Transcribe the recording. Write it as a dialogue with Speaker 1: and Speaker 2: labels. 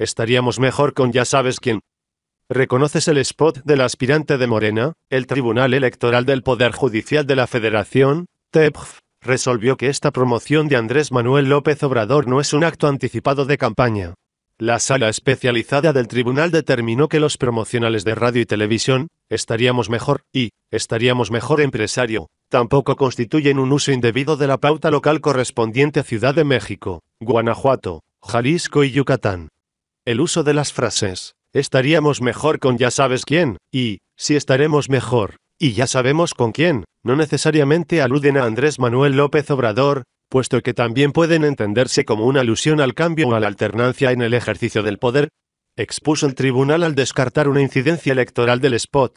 Speaker 1: Estaríamos mejor con ya sabes quién. ¿Reconoces el spot del aspirante de Morena? El Tribunal Electoral del Poder Judicial de la Federación, TEPF, resolvió que esta promoción de Andrés Manuel López Obrador no es un acto anticipado de campaña. La sala especializada del tribunal determinó que los promocionales de radio y televisión, estaríamos mejor, y, estaríamos mejor empresario, tampoco constituyen un uso indebido de la pauta local correspondiente a Ciudad de México, Guanajuato, Jalisco y Yucatán. El uso de las frases, estaríamos mejor con ya sabes quién, y, si estaremos mejor, y ya sabemos con quién, no necesariamente aluden a Andrés Manuel López Obrador, puesto que también pueden entenderse como una alusión al cambio o a la alternancia en el ejercicio del poder, expuso el tribunal al descartar una incidencia electoral del spot,